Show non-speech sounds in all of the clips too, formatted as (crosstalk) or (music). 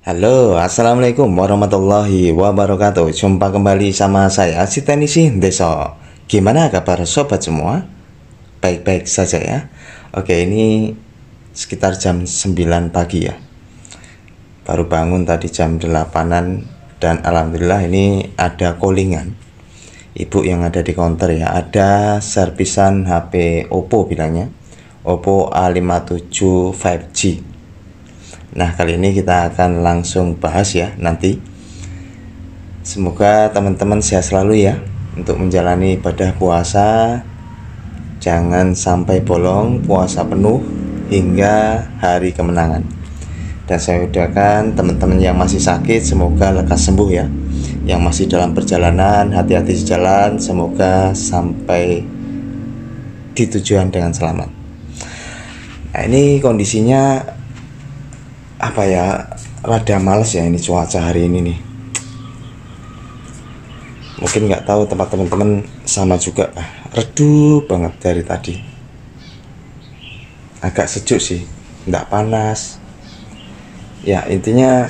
Halo, Assalamualaikum warahmatullahi wabarakatuh Jumpa kembali sama saya, si Tenisi Deso Gimana kabar sobat semua? Baik-baik saja ya Oke, ini sekitar jam 9 pagi ya Baru bangun tadi jam 8an Dan Alhamdulillah ini ada callingan Ibu yang ada di counter ya Ada servisan HP Oppo bilangnya Oppo A57 5G Nah, kali ini kita akan langsung bahas ya nanti. Semoga teman-teman sehat selalu ya untuk menjalani ibadah puasa. Jangan sampai bolong puasa penuh hingga hari kemenangan. Dan saya udakan teman-teman yang masih sakit semoga lekas sembuh ya. Yang masih dalam perjalanan hati-hati di jalan, semoga sampai di tujuan dengan selamat. Nah, ini kondisinya apa ya rada males ya ini cuaca hari ini nih mungkin nggak tahu tempat teman-teman sama juga redup banget dari tadi agak sejuk sih nggak panas ya intinya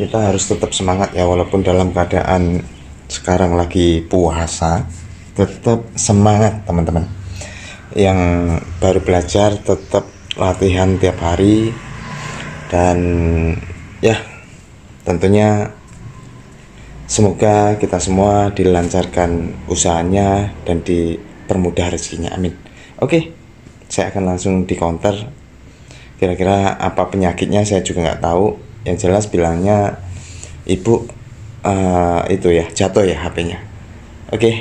kita harus tetap semangat ya walaupun dalam keadaan sekarang lagi puasa tetap semangat teman-teman yang baru belajar tetap latihan tiap hari dan ya tentunya semoga kita semua dilancarkan usahanya dan dipermudah rezekinya amin oke saya akan langsung di counter kira-kira apa penyakitnya saya juga nggak tahu yang jelas bilangnya ibu uh, itu ya jatuh ya HP-nya oke okay.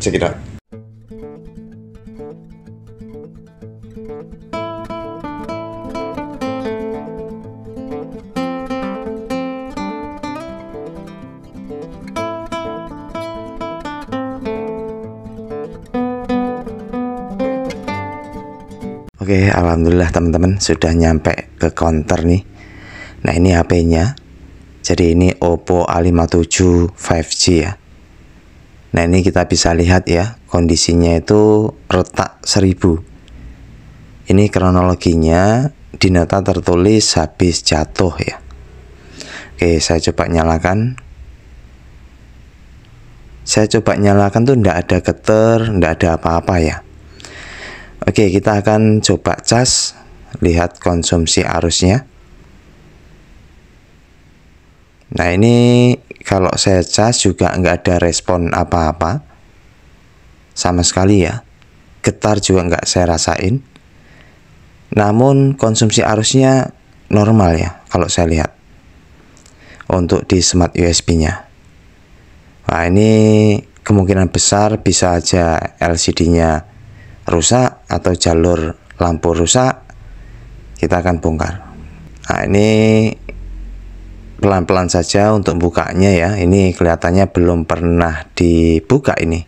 check Oke, alhamdulillah teman-teman sudah nyampe ke counter nih. Nah, ini HP-nya. Jadi ini Oppo A57 5G ya. Nah, ini kita bisa lihat ya, kondisinya itu retak 1000. Ini kronologinya di nota tertulis habis jatuh ya. Oke, saya coba nyalakan. Saya coba nyalakan tuh ndak ada keter, ndak ada apa-apa ya. Oke, kita akan coba cas, lihat konsumsi arusnya. Nah, ini kalau saya cas juga nggak ada respon apa-apa. Sama sekali ya. Getar juga nggak saya rasain. Namun konsumsi arusnya normal ya kalau saya lihat. Untuk di smart USB-nya. Nah, ini kemungkinan besar bisa aja LCD-nya rusak atau jalur lampu rusak kita akan bongkar nah ini pelan-pelan saja untuk bukanya ya ini kelihatannya belum pernah dibuka ini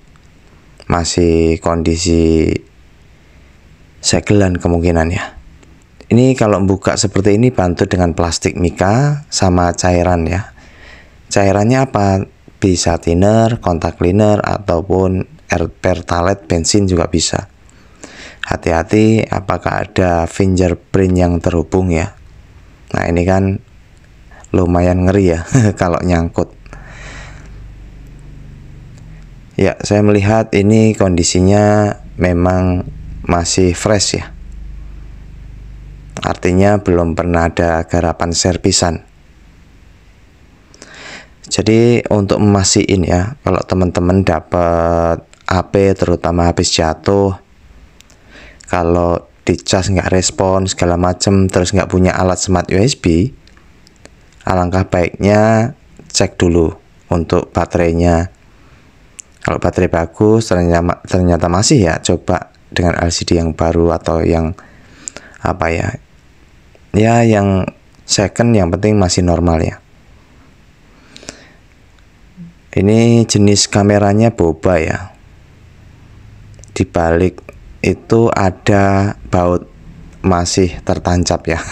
masih kondisi segelan kemungkinan ya ini kalau buka seperti ini bantu dengan plastik mika sama cairan ya cairannya apa bisa thinner, kontak cleaner ataupun air pertalite bensin juga bisa hati-hati apakah ada fingerprint yang terhubung ya nah ini kan lumayan ngeri ya (laughs) kalau nyangkut ya saya melihat ini kondisinya memang masih fresh ya artinya belum pernah ada garapan servisan jadi untuk memastikan ya kalau teman-teman dapat HP terutama habis jatuh kalau di dicas nggak respon segala macam terus nggak punya alat smart USB alangkah baiknya cek dulu untuk baterainya kalau baterai bagus ternyata, ternyata masih ya coba dengan LCD yang baru atau yang apa ya ya yang second yang penting masih normal ya ini jenis kameranya boba ya dibalik itu ada baut masih tertancap ya. (laughs)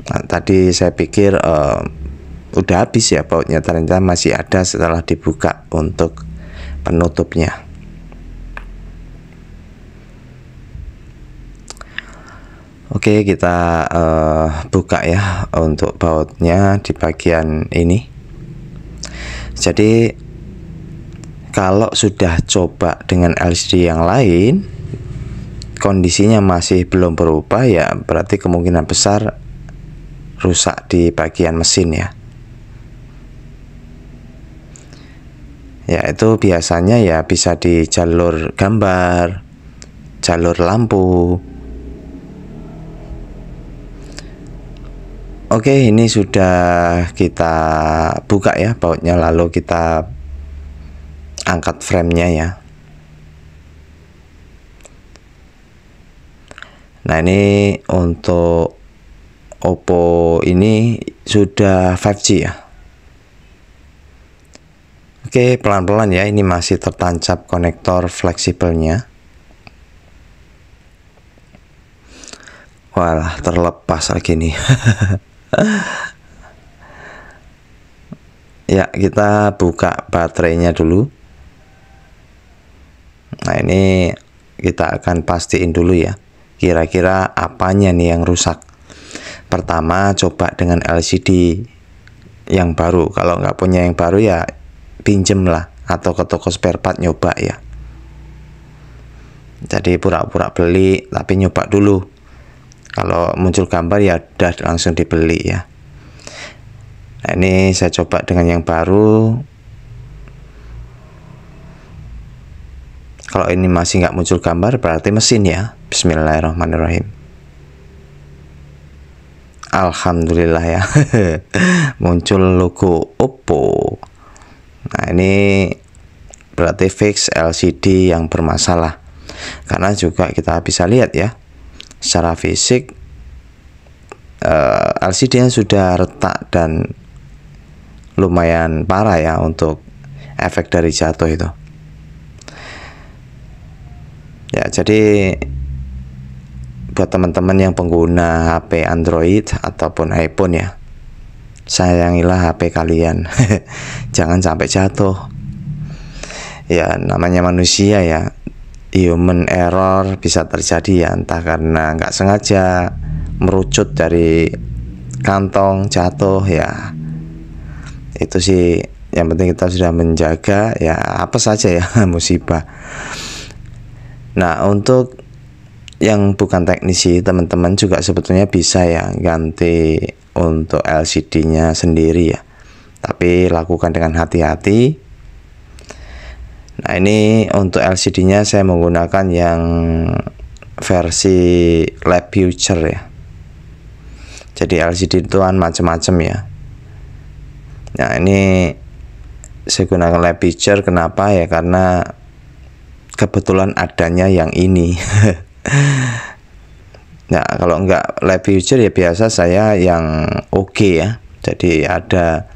Nah, tadi saya pikir uh, udah habis ya bautnya ternyata masih ada setelah dibuka untuk penutupnya. Oke, kita uh, buka ya untuk bautnya di bagian ini. Jadi kalau sudah coba dengan LCD yang lain kondisinya masih belum berubah ya berarti kemungkinan besar rusak di bagian mesin ya ya itu biasanya ya bisa di jalur gambar jalur lampu Oke, ini sudah kita buka ya bautnya lalu kita angkat framenya ya nah ini untuk Oppo ini sudah 5G ya Oke pelan-pelan ya ini masih tertancap konektor fleksibelnya Walah terlepas lagi nih (laughs) Ya kita buka baterainya dulu Nah ini kita akan pastiin dulu ya kira-kira apanya nih yang rusak. Pertama coba dengan LCD yang baru. Kalau nggak punya yang baru ya pinjem lah atau ke toko spare part nyoba ya. Jadi pura-pura beli tapi nyoba dulu. Kalau muncul gambar ya udah langsung dibeli ya. Nah, ini saya coba dengan yang baru Kalau ini masih nggak muncul gambar, berarti mesin ya. Bismillahirrahmanirrahim. Alhamdulillah ya. (laughs) muncul logo Oppo. Nah, ini berarti fix LCD yang bermasalah. Karena juga kita bisa lihat ya, secara fisik eh, lcd yang sudah retak dan lumayan parah ya untuk efek dari jatuh itu ya jadi buat teman-teman yang pengguna HP Android ataupun iPhone ya sayangilah HP kalian (laughs) jangan sampai jatuh ya namanya manusia ya human error bisa terjadi ya entah karena nggak sengaja merucut dari kantong jatuh ya itu sih yang penting kita sudah menjaga ya apa saja ya (laughs) musibah Nah, untuk yang bukan teknisi, teman-teman juga sebetulnya bisa ya ganti untuk LCD-nya sendiri ya. Tapi lakukan dengan hati-hati. Nah, ini untuk LCD-nya saya menggunakan yang versi Lab Future ya. Jadi LCD itu kan macam-macam ya. Nah, ini saya gunakan Lab Future kenapa ya? Karena kebetulan adanya yang ini (laughs) Nah, kalau enggak live future ya biasa saya yang oke okay ya. Jadi ada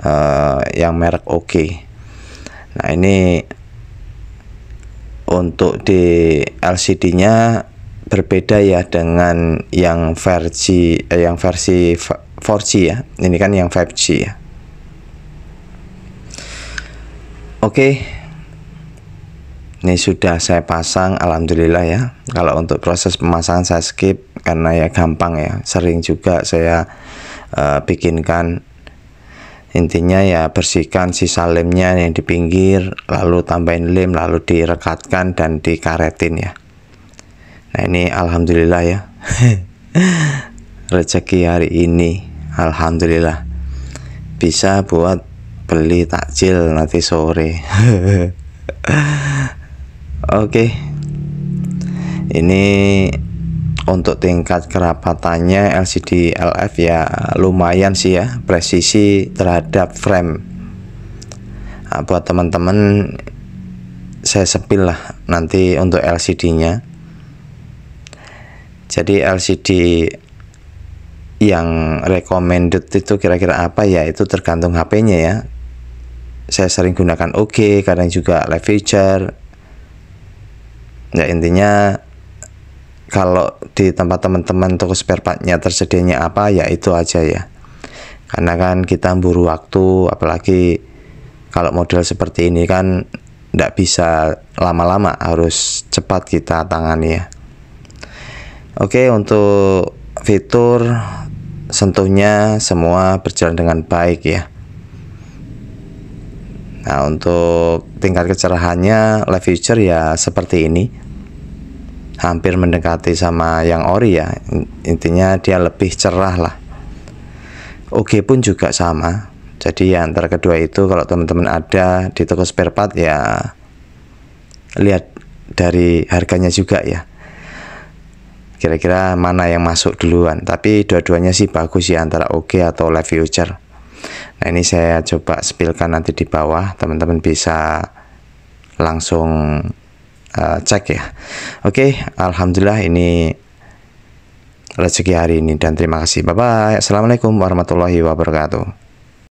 uh, yang merek oke. Okay. Nah, ini untuk di LCD-nya berbeda ya dengan yang versi eh, yang versi 4G ya. Ini kan yang 5G ya. Oke. Okay ini sudah saya pasang Alhamdulillah ya kalau untuk proses pemasangan saya skip karena ya gampang ya sering juga saya uh, bikinkan intinya ya bersihkan sisa lemnya yang di pinggir lalu tambahin lem lalu direkatkan dan dikaretin ya nah ini Alhamdulillah ya (laughs) rezeki hari ini Alhamdulillah bisa buat beli takjil nanti sore (laughs) Oke, okay. ini untuk tingkat kerapatannya LCD LF ya lumayan sih ya presisi terhadap frame. Nah, buat teman-teman saya sepil lah nanti untuk LCD-nya. Jadi LCD yang recommended itu kira-kira apa ya itu tergantung HP-nya ya saya sering gunakan OG kadang juga Live Feature ya intinya kalau di tempat teman-teman toko spare partnya tersedianya apa ya itu aja ya karena kan kita buru waktu apalagi kalau model seperti ini kan tidak bisa lama-lama harus cepat kita tangani ya oke untuk fitur sentuhnya semua berjalan dengan baik ya Nah, untuk tingkat kecerahannya live future ya seperti ini. Hampir mendekati sama yang ori ya. Intinya dia lebih cerah lah. og pun juga sama. Jadi ya antara kedua itu kalau teman-teman ada di toko spare part ya lihat dari harganya juga ya kira-kira mana yang masuk duluan tapi dua-duanya sih bagus ya antara og atau live future Nah ini saya coba spilkan nanti di bawah, teman-teman bisa langsung uh, cek ya. Oke, okay, alhamdulillah ini rezeki hari ini dan terima kasih. Bye bye. Assalamualaikum warahmatullahi wabarakatuh.